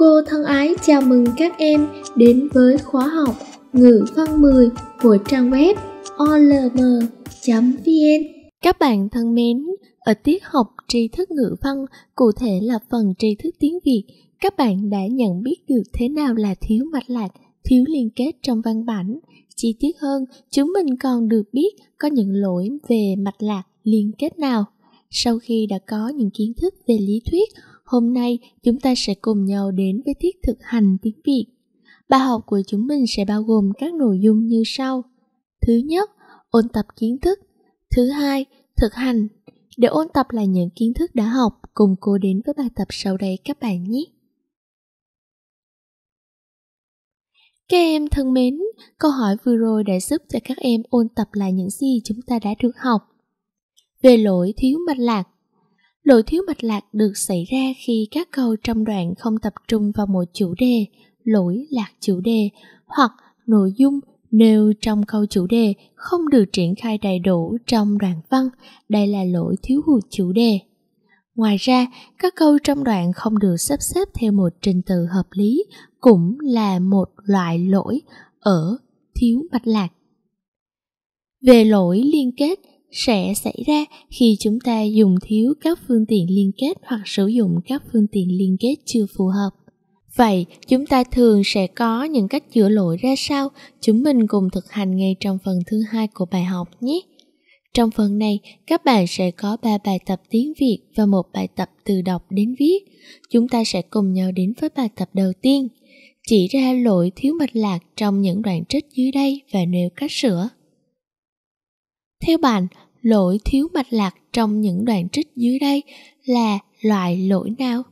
Cô thân ái chào mừng các em đến với khóa học ngữ văn 10 của trang web olm.vn. Các bạn thân mến, ở tiết học tri thức ngữ văn, cụ thể là phần tri thức tiếng Việt, các bạn đã nhận biết được thế nào là thiếu mạch lạc, thiếu liên kết trong văn bản. Chi tiết hơn, chúng mình còn được biết có những lỗi về mạch lạc liên kết nào. Sau khi đã có những kiến thức về lý thuyết, Hôm nay chúng ta sẽ cùng nhau đến với tiết thực hành tiếng Việt. Bài học của chúng mình sẽ bao gồm các nội dung như sau. Thứ nhất, ôn tập kiến thức. Thứ hai, thực hành. Để ôn tập lại những kiến thức đã học, cùng cô đến với bài tập sau đây các bạn nhé. Các em thân mến, câu hỏi vừa rồi đã giúp cho các em ôn tập lại những gì chúng ta đã được học. Về lỗi thiếu mạch lạc, lỗi thiếu mạch lạc được xảy ra khi các câu trong đoạn không tập trung vào một chủ đề, lỗi lạc chủ đề hoặc nội dung nêu trong câu chủ đề không được triển khai đầy đủ trong đoạn văn. Đây là lỗi thiếu hụt chủ đề. Ngoài ra, các câu trong đoạn không được sắp xếp theo một trình tự hợp lý cũng là một loại lỗi ở thiếu mạch lạc. Về lỗi liên kết, sẽ xảy ra khi chúng ta dùng thiếu các phương tiện liên kết hoặc sử dụng các phương tiện liên kết chưa phù hợp vậy chúng ta thường sẽ có những cách chữa lỗi ra sao chúng mình cùng thực hành ngay trong phần thứ hai của bài học nhé trong phần này, các bạn sẽ có ba bài tập tiếng Việt và một bài tập từ đọc đến viết. Chúng ta sẽ cùng nhau đến với bài tập đầu tiên. Chỉ ra lỗi thiếu mạch lạc trong những đoạn trích dưới đây và nêu cách sửa. Theo bạn, lỗi thiếu mạch lạc trong những đoạn trích dưới đây là loại lỗi nào?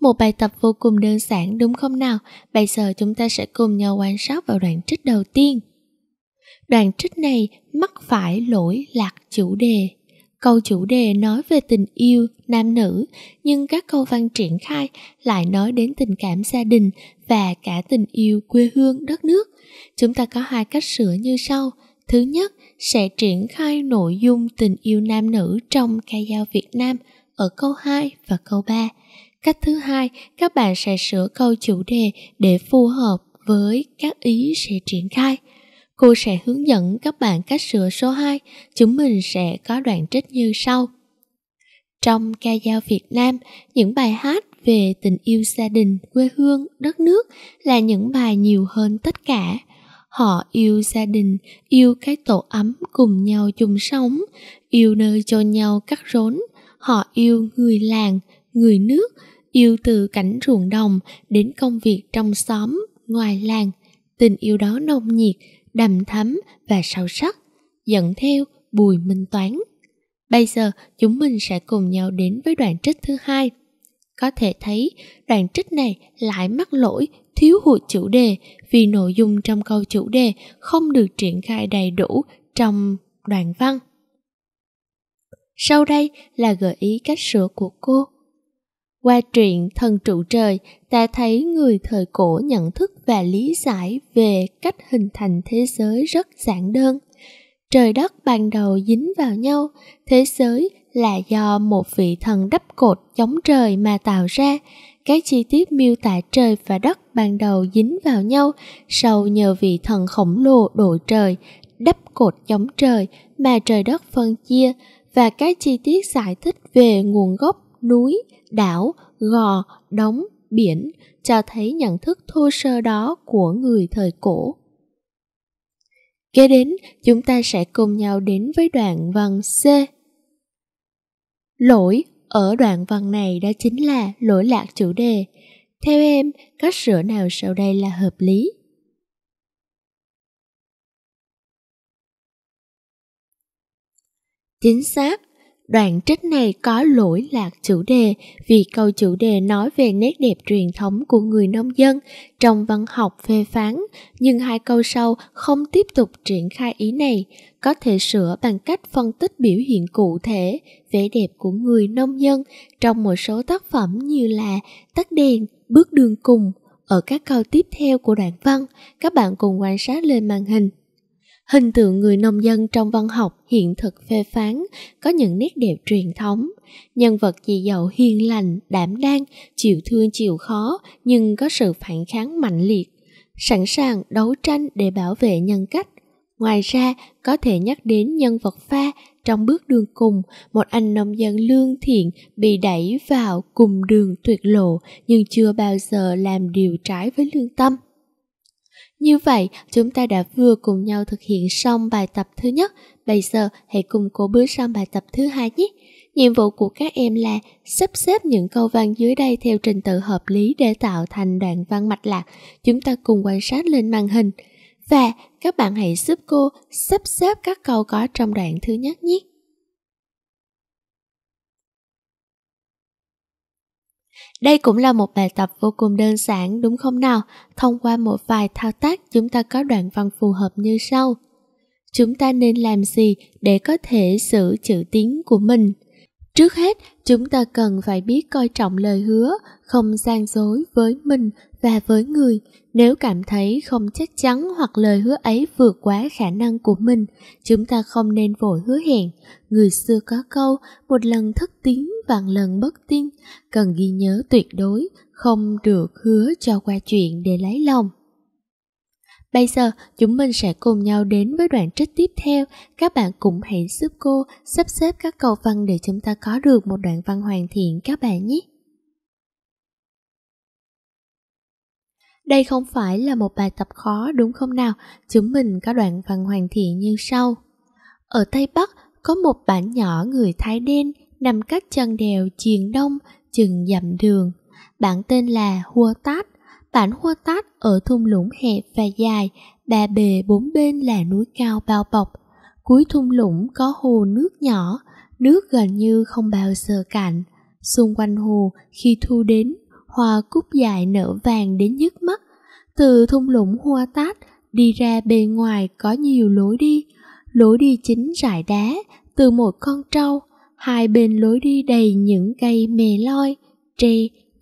Một bài tập vô cùng đơn giản đúng không nào? Bây giờ chúng ta sẽ cùng nhau quan sát vào đoạn trích đầu tiên. Đoạn trích này mắc phải lỗi lạc chủ đề câu chủ đề nói về tình yêu nam nữ nhưng các câu văn triển khai lại nói đến tình cảm gia đình và cả tình yêu quê hương đất nước chúng ta có hai cách sửa như sau thứ nhất sẽ triển khai nội dung tình yêu nam nữ trong ca dao việt nam ở câu 2 và câu 3. Cách thứ hai, các bạn sẽ sửa câu chủ đề để phù hợp với các ý sẽ triển khai cô sẽ hướng dẫn các bạn cách sửa số 2, chúng mình sẽ có đoạn trích như sau. Trong ca dao Việt Nam, những bài hát về tình yêu gia đình, quê hương, đất nước là những bài nhiều hơn tất cả. Họ yêu gia đình, yêu cái tổ ấm cùng nhau chung sống, yêu nơi cho nhau cắt rốn. Họ yêu người làng, người nước, yêu từ cảnh ruộng đồng đến công việc trong xóm, ngoài làng. Tình yêu đó nồng nhiệt, đầm thắm và sâu sắc, dẫn theo Bùi Minh Toán. Bây giờ chúng mình sẽ cùng nhau đến với đoạn trích thứ hai. Có thể thấy đoạn trích này lại mắc lỗi, thiếu hụt chủ đề vì nội dung trong câu chủ đề không được triển khai đầy đủ trong đoạn văn. Sau đây là gợi ý cách sửa của cô. Qua truyện Thần trụ trời, ta thấy người thời cổ nhận thức và lý giải về cách hình thành thế giới rất giản đơn. Trời đất ban đầu dính vào nhau, thế giới là do một vị thần đắp cột chống trời mà tạo ra. Các chi tiết miêu tả trời và đất ban đầu dính vào nhau, sau nhờ vị thần khổng lồ đội trời, đắp cột chống trời mà trời đất phân chia và các chi tiết giải thích về nguồn gốc núi, đảo, gò, đống, biển cho thấy nhận thức thô sơ đó của người thời cổ. Kế đến, chúng ta sẽ cùng nhau đến với đoạn văn C. Lỗi ở đoạn văn này đó chính là lỗi lạc chủ đề. Theo em, cách sửa nào sau đây là hợp lý? Chính xác, Đoạn trích này có lỗi lạc chủ đề vì câu chủ đề nói về nét đẹp truyền thống của người nông dân trong văn học phê phán, nhưng hai câu sau không tiếp tục triển khai ý này, có thể sửa bằng cách phân tích biểu hiện cụ thể vẻ đẹp của người nông dân trong một số tác phẩm như là Tắt đèn, Bước đường cùng. Ở các câu tiếp theo của đoạn văn, các bạn cùng quan sát lên màn hình. Hình tượng người nông dân trong văn học hiện thực phê phán, có những nét đẹp truyền thống. Nhân vật dị giàu hiền lành, đảm đang, chịu thương chịu khó nhưng có sự phản kháng mạnh liệt, sẵn sàng đấu tranh để bảo vệ nhân cách. Ngoài ra, có thể nhắc đến nhân vật pha trong bước đường cùng, một anh nông dân lương thiện bị đẩy vào cùng đường tuyệt lộ nhưng chưa bao giờ làm điều trái với lương tâm. Như vậy, chúng ta đã vừa cùng nhau thực hiện xong bài tập thứ nhất, bây giờ hãy cùng cô bước sang bài tập thứ hai nhé. Nhiệm vụ của các em là sắp xếp những câu văn dưới đây theo trình tự hợp lý để tạo thành đoạn văn mạch lạc. Chúng ta cùng quan sát lên màn hình. Và các bạn hãy giúp cô sắp xếp các câu có trong đoạn thứ nhất nhé. Đây cũng là một bài tập vô cùng đơn giản đúng không nào? Thông qua một vài thao tác chúng ta có đoạn văn phù hợp như sau. Chúng ta nên làm gì để có thể giữ chữ tiếng của mình? Trước hết, chúng ta cần phải biết coi trọng lời hứa, không gian dối với mình và với người. Nếu cảm thấy không chắc chắn hoặc lời hứa ấy vượt quá khả năng của mình, chúng ta không nên vội hứa hẹn. Người xưa có câu, một lần thất tín vạn lần bất tin, cần ghi nhớ tuyệt đối, không được hứa cho qua chuyện để lấy lòng. Bây giờ chúng mình sẽ cùng nhau đến với đoạn trích tiếp theo. Các bạn cũng hãy giúp cô sắp xếp các câu văn để chúng ta có được một đoạn văn hoàn thiện các bạn nhé. Đây không phải là một bài tập khó đúng không nào? Chúng mình có đoạn văn hoàn thiện như sau. Ở Tây Bắc có một bản nhỏ người Thái đen nằm cách chân đèo Triền Đông chừng dặm đường. Bản tên là Hua Tát. Bản Hua Tát ở thung lũng hẹp và dài, ba bề bốn bên là núi cao bao bọc. Cuối thung lũng có hồ nước nhỏ, nước gần như không bao giờ cạn. Xung quanh hồ, khi thu đến, hoa cúc dài nở vàng đến nhức mắt. Từ thung lũng Hua Tát đi ra bề ngoài có nhiều lối đi. Lối đi chính rải đá từ một con trâu, hai bên lối đi đầy những cây mè loi, tre,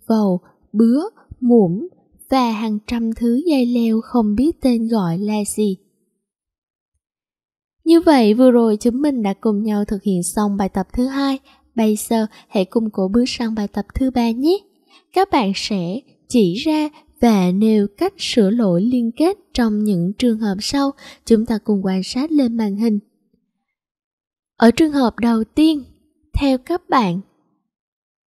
vầu, bứa, muỗng và hàng trăm thứ dây leo không biết tên gọi là gì. Như vậy vừa rồi chúng mình đã cùng nhau thực hiện xong bài tập thứ hai. Bây giờ hãy cùng cổ bước sang bài tập thứ ba nhé. Các bạn sẽ chỉ ra và nêu cách sửa lỗi liên kết trong những trường hợp sau. Chúng ta cùng quan sát lên màn hình. Ở trường hợp đầu tiên, theo các bạn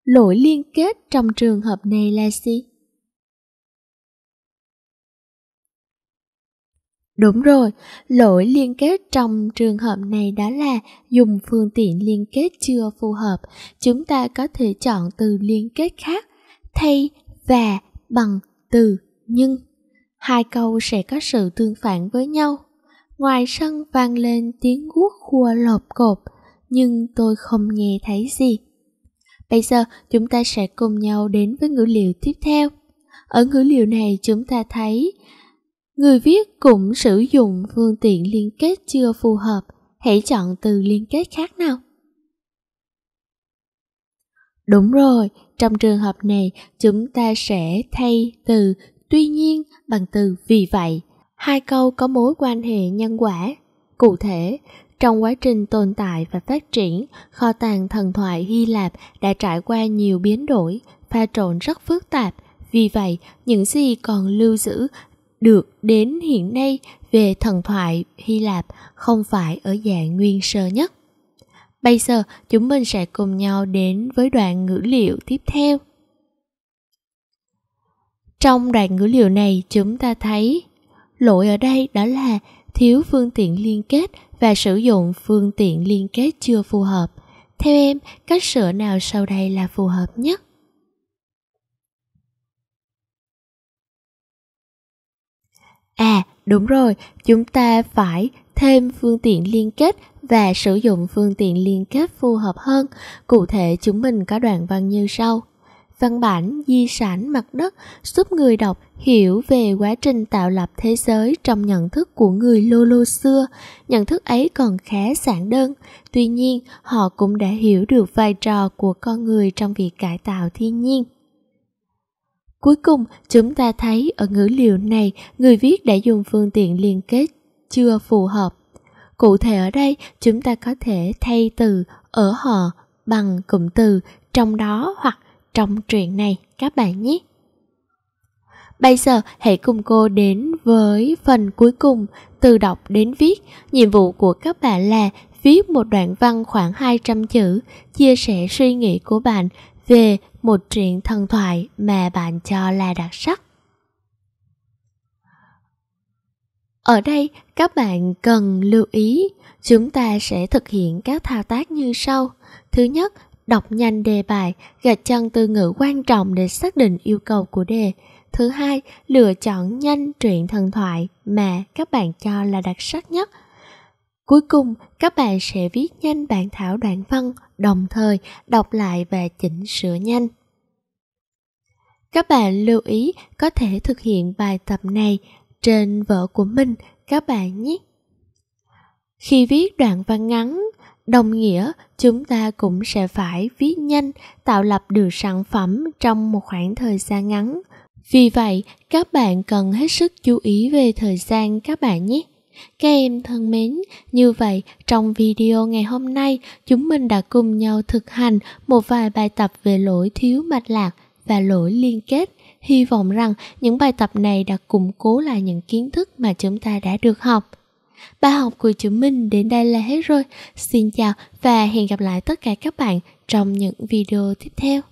lỗi liên kết trong trường hợp này là gì đúng rồi lỗi liên kết trong trường hợp này đó là dùng phương tiện liên kết chưa phù hợp chúng ta có thể chọn từ liên kết khác thay và bằng từ nhưng hai câu sẽ có sự tương phản với nhau ngoài sân vang lên tiếng guốc khua lộp cộp nhưng tôi không nghe thấy gì. Bây giờ chúng ta sẽ cùng nhau đến với ngữ liệu tiếp theo. Ở ngữ liệu này chúng ta thấy người viết cũng sử dụng phương tiện liên kết chưa phù hợp. Hãy chọn từ liên kết khác nào. Đúng rồi, trong trường hợp này chúng ta sẽ thay từ tuy nhiên bằng từ vì vậy. Hai câu có mối quan hệ nhân quả. Cụ thể, trong quá trình tồn tại và phát triển, kho tàng thần thoại Hy Lạp đã trải qua nhiều biến đổi, pha trộn rất phức tạp. Vì vậy, những gì còn lưu giữ được đến hiện nay về thần thoại Hy Lạp không phải ở dạng nguyên sơ nhất. Bây giờ chúng mình sẽ cùng nhau đến với đoạn ngữ liệu tiếp theo. Trong đoạn ngữ liệu này chúng ta thấy lỗi ở đây đó là thiếu phương tiện liên kết và sử dụng phương tiện liên kết chưa phù hợp. Theo em, cách sửa nào sau đây là phù hợp nhất? À, đúng rồi, chúng ta phải thêm phương tiện liên kết và sử dụng phương tiện liên kết phù hợp hơn. Cụ thể chúng mình có đoạn văn như sau văn bản di sản mặt đất giúp người đọc hiểu về quá trình tạo lập thế giới trong nhận thức của người lô lô xưa nhận thức ấy còn khá giản đơn tuy nhiên họ cũng đã hiểu được vai trò của con người trong việc cải tạo thiên nhiên cuối cùng chúng ta thấy ở ngữ liệu này người viết đã dùng phương tiện liên kết chưa phù hợp cụ thể ở đây chúng ta có thể thay từ ở họ bằng cụm từ trong đó hoặc trong truyện này các bạn nhé. Bây giờ hãy cùng cô đến với phần cuối cùng từ đọc đến viết. Nhiệm vụ của các bạn là viết một đoạn văn khoảng 200 chữ, chia sẻ suy nghĩ của bạn về một truyện thần thoại mà bạn cho là đặc sắc. Ở đây các bạn cần lưu ý, chúng ta sẽ thực hiện các thao tác như sau. Thứ nhất đọc nhanh đề bài, gạch chân từ ngữ quan trọng để xác định yêu cầu của đề. Thứ hai, lựa chọn nhanh truyện thần thoại mà các bạn cho là đặc sắc nhất. Cuối cùng, các bạn sẽ viết nhanh bản thảo đoạn văn, đồng thời đọc lại và chỉnh sửa nhanh. Các bạn lưu ý có thể thực hiện bài tập này trên vở của mình các bạn nhé. Khi viết đoạn văn ngắn, đồng nghĩa chúng ta cũng sẽ phải viết nhanh, tạo lập được sản phẩm trong một khoảng thời gian ngắn. Vì vậy, các bạn cần hết sức chú ý về thời gian các bạn nhé. Các em thân mến, như vậy trong video ngày hôm nay chúng mình đã cùng nhau thực hành một vài bài tập về lỗi thiếu mạch lạc và lỗi liên kết. Hy vọng rằng những bài tập này đã củng cố lại những kiến thức mà chúng ta đã được học. Bài học của chúng mình đến đây là hết rồi. Xin chào và hẹn gặp lại tất cả các bạn trong những video tiếp theo.